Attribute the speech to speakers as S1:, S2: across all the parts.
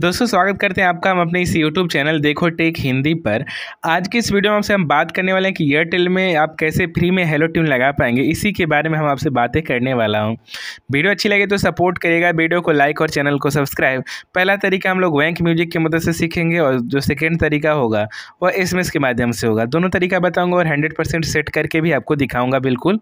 S1: दोस्तों स्वागत करते हैं आपका हम अपने इस यूट्यूब चैनल देखो टेक हिंदी पर आज की इस वीडियो में आपसे हम बात करने वाले हैं कि एयरटेल में आप कैसे फ्री में हेलो ट्यून लगा पाएंगे इसी के बारे में हम आपसे बातें करने वाला हूं वीडियो अच्छी लगे तो सपोर्ट करेगा वीडियो को लाइक और चैनल को सब्सक्राइब पहला तरीका हम लोग वैंक म्यूजिक की मदद से सीखेंगे और जो सेकेंड तरीका होगा वह एस के माध्यम से होगा दोनों तरीका बताऊँगा और हंड्रेड सेट करके भी आपको दिखाऊँगा बिल्कुल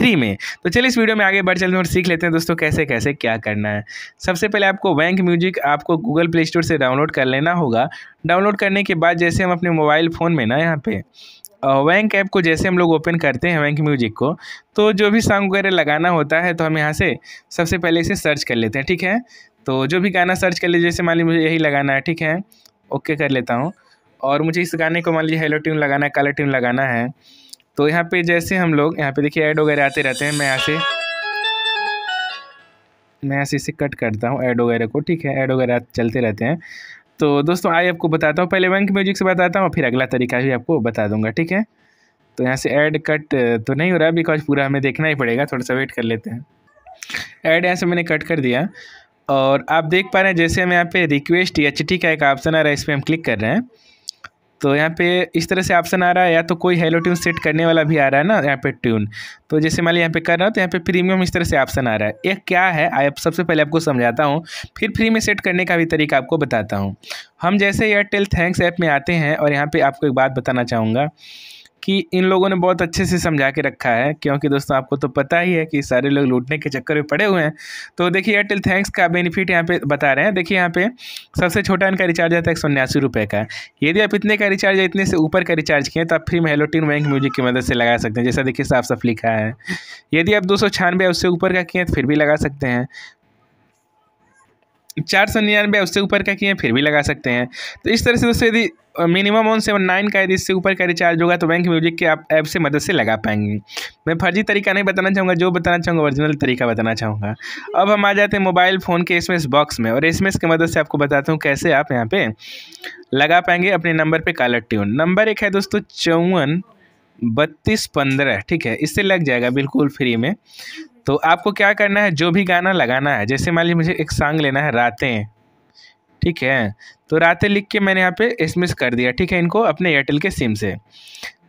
S1: थ्री में तो चलिए इस वीडियो में आगे बढ़ चलते हैं और सीख लेते हैं दोस्तों कैसे कैसे क्या करना है सबसे पहले आपको वैंक म्यूजिक आपको गूगल प्ले स्टोर से डाउनलोड कर लेना होगा डाउनलोड करने के बाद जैसे हम अपने मोबाइल फ़ोन में ना यहाँ पर वैंक ऐप को जैसे हम लोग ओपन करते हैं वैंक म्यूजिक को तो जो भी सॉन्ग वगैरह लगाना होता है तो हम यहाँ से सबसे पहले इसे सर्च कर लेते हैं ठीक है तो जो भी गाना सर्च कर लीजिए जैसे मान लीजिए मुझे यही लगाना है ठीक है ओके कर लेता हूँ और मुझे इस गाने को मान लीजिए हेलो ट्यून लगाना है कलर ट्यून लगाना है तो यहाँ पे जैसे हम लोग यहाँ पे देखिए ऐड वगैरह आते रहते हैं मैं यहाँ से मैं यहाँ से इसे कट करता हूँ ऐड वगैरह को ठीक है ऐड वगैरह चलते रहते हैं तो दोस्तों आई आपको बताता हूँ पहले बैंक म्यूजिक से बताता हूँ फिर अगला तरीका भी आपको बता दूंगा ठीक है तो यहाँ से ऐड कट तो नहीं हो रहा बिकॉज पूरा हमें देखना ही पड़ेगा थोड़ा सा वेट कर लेते हैं ऐड यहाँ से मैंने कट कर दिया और आप देख पा रहे हैं जैसे हम यहाँ पे रिक्वेस्ट चिट्ठी का एक ऑप्शन आ रहा है इस पर हम क्लिक कर रहे हैं तो यहाँ पे इस तरह से ऑप्शन आ रहा है या तो कोई हेलो ट्यून सेट करने वाला भी आ रहा है ना यहाँ पे ट्यून तो जैसे मान ली यहाँ पे कर रहा हूँ तो यहाँ पे प्रीमियम इस तरह से ऑप्शन आ रहा है एक क्या है आई आप सबसे पहले आपको समझाता हूँ फिर फ्री में सेट करने का भी तरीका आपको बताता हूँ हम जैसे एयरटेल थैंक्स ऐप में आते हैं और यहाँ पर आपको एक बात बताना चाहूँगा कि इन लोगों ने बहुत अच्छे से समझा के रखा है क्योंकि दोस्तों आपको तो पता ही है कि सारे लोग लूटने के चक्कर में पड़े हुए हैं तो देखिए एयरटेल थैंक्स का बेनिफिट यहाँ पे बता रहे हैं देखिए यहाँ पे सबसे छोटा इनका रिचार्ज आता है एक सौ उन्यासी रुपये का यदि आप इतने का रिचार्ज या इतने से ऊपर का रिचार्ज किए तो आप फ्री में हेलोटीन बैंक म्यूजिक की मदद से लगा सकते हैं जैसा देखिए साफ साफ लिखा है यदि आप दो सौ छियानवे उससे ऊपर का किए तो फिर भी लगा सकते हैं चार सौ निन्यानवे उससे ऊपर का किए फिर भी लगा सकते हैं तो इस तरह से दोस्तों यदि मिनिमम ऑन सेवन नाइन का यदि इससे ऊपर का रिचार्ज होगा तो बैंक म्यूजिक के आप ऐप से मदद से लगा पाएंगे मैं फर्जी तरीका नहीं बताना चाहूँगा जो बताना चाहूँगा ओरिजिनल तरीका बताना चाहूँगा अब हम आ जाते हैं मोबाइल फ़ोन के एस बॉक्स में और एस की मदद से आपको बताता हूँ कैसे आप यहाँ पर लगा पाएंगे अपने नंबर पर कालर ट्यून नंबर एक है दोस्तों चौवन बत्तीस पंद्रह ठीक है इससे लग जाएगा बिल्कुल फ्री में तो आपको क्या करना है जो भी गाना लगाना है जैसे मान लीजिए मुझे एक सॉन्ग लेना है रातें ठीक है तो रातें लिख के मैंने यहाँ पे एसमिस कर दिया ठीक है इनको अपने एयरटेल के सिम से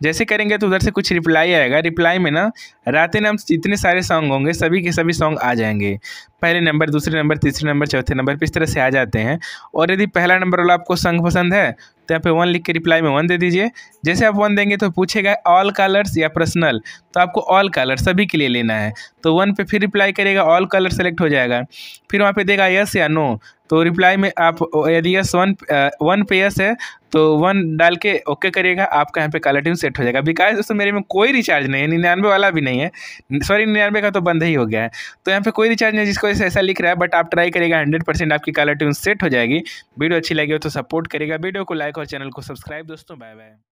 S1: जैसे करेंगे तो उधर से कुछ रिप्लाई आएगा रिप्लाई में ना रातें नाम जितने सारे सॉन्ग होंगे सभी के सभी सॉन्ग आ जाएंगे पहले नंबर दूसरे नंबर तीसरे नंबर चौथे नंबर पर इस तरह से आ जाते हैं और यदि पहला नंबर वाला आपको सॉन्ग पसंद है तो यहाँ पे वन लिख के रिप्लाई में वन दे दीजिए जैसे आप वन देंगे तो पूछेगा ऑल कलर्स या पर्सनल तो आपको ऑल कलर सभी के लिए लेना है तो वन पे फिर रिप्लाई करेगा ऑल कलर सेलेक्ट हो जाएगा फिर वहाँ पे देगा यस या नो तो रिप्लाई में आप यदि यस वन वन पे यस है तो वन डाल के ओके करिएगा आपका यहाँ पे कलर ट्यून सेट हो जाएगा बिकॉज दोस्तों मेरे में कोई रिचार्ज नहीं है निन्यानवे वाला भी नहीं है सॉरी निन्यानवे का तो बंद ही हो गया है तो यहाँ पे कोई रिचार्ज नहीं जिसको ऐसा ऐसा लिख रहा है बट आप ट्राई करेगा हंड्रेड परसेंट आपकी कलर ट्यून सेट हो जाएगी वीडियो अच्छी लगी हो तो सपोर्ट करेगा वीडियो को लाइक और चैनल को सब्सक्राइब दोस्तों बाय बाय